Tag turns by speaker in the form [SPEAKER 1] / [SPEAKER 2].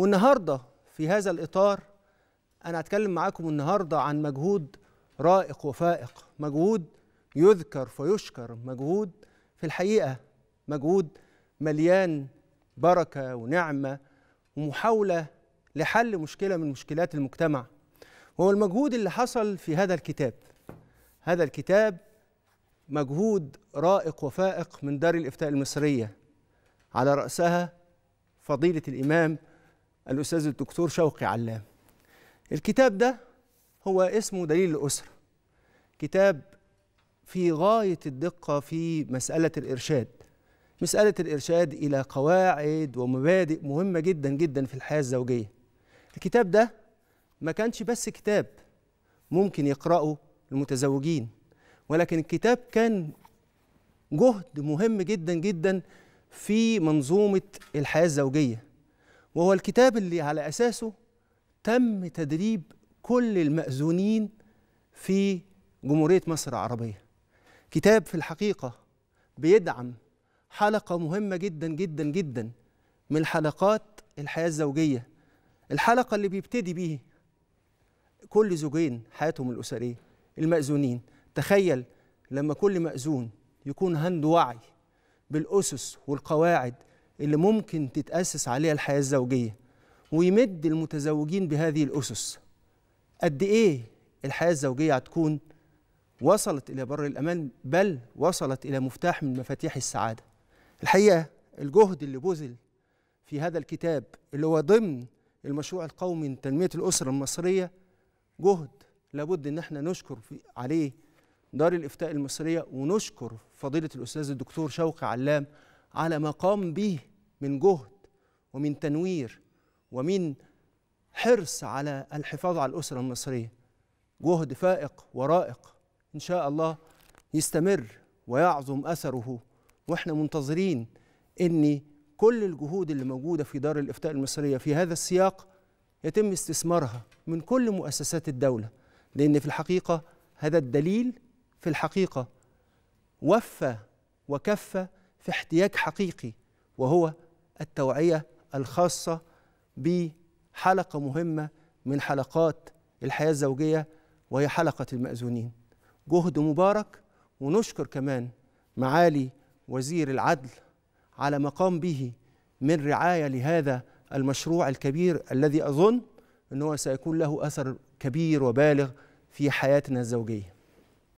[SPEAKER 1] والنهارده في هذا الاطار انا هتكلم معاكم النهارده عن مجهود رائق وفائق مجهود يذكر فيشكر مجهود في الحقيقه مجهود مليان بركه ونعمه ومحاوله لحل مشكله من مشكلات المجتمع وهو المجهود اللي حصل في هذا الكتاب هذا الكتاب مجهود رائق وفائق من دار الافتاء المصريه على راسها فضيله الامام الأستاذ الدكتور شوقي علام الكتاب ده هو اسمه دليل الأسرة كتاب في غاية الدقة في مسألة الإرشاد مسألة الإرشاد إلى قواعد ومبادئ مهمة جدا جدا في الحياة الزوجية الكتاب ده ما كانش بس كتاب ممكن يقرأه المتزوجين ولكن الكتاب كان جهد مهم جدا جدا في منظومة الحياة الزوجية وهو الكتاب اللي على أساسه تم تدريب كل المأذونين في جمهورية مصر العربية كتاب في الحقيقة بيدعم حلقة مهمة جدا جدا جدا من حلقات الحياة الزوجية الحلقة اللي بيبتدي بيه كل زوجين حياتهم الأسرية المأذونين تخيل لما كل مأذون يكون عنده وعي بالأسس والقواعد اللي ممكن تتأسس عليها الحياة الزوجية ويمد المتزوجين بهذه الأسس قد إيه الحياة الزوجية هتكون وصلت إلى بر الأمان بل وصلت إلى مفتاح من مفاتيح السعادة الحقيقة الجهد اللي بذل في هذا الكتاب اللي هو ضمن المشروع القومي لتنمية الأسرة المصرية جهد لابد إن احنا نشكر في عليه دار الإفتاء المصرية ونشكر فضيلة الأستاذ الدكتور شوقي علام على ما قام به من جهد ومن تنوير ومن حرص على الحفاظ على الأسرة المصرية جهد فائق ورائق إن شاء الله يستمر ويعظم أثره وإحنا منتظرين أن كل الجهود اللي موجودة في دار الإفتاء المصرية في هذا السياق يتم استثمارها من كل مؤسسات الدولة لأن في الحقيقة هذا الدليل في الحقيقة وفى وكفى في احتياج حقيقي وهو التوعية الخاصة بحلقة مهمة من حلقات الحياة الزوجية وهي حلقة المأذونين جهد مبارك ونشكر كمان معالي وزير العدل على ما قام به من رعاية لهذا المشروع الكبير الذي أظن أنه سيكون له أثر كبير وبالغ في حياتنا الزوجيه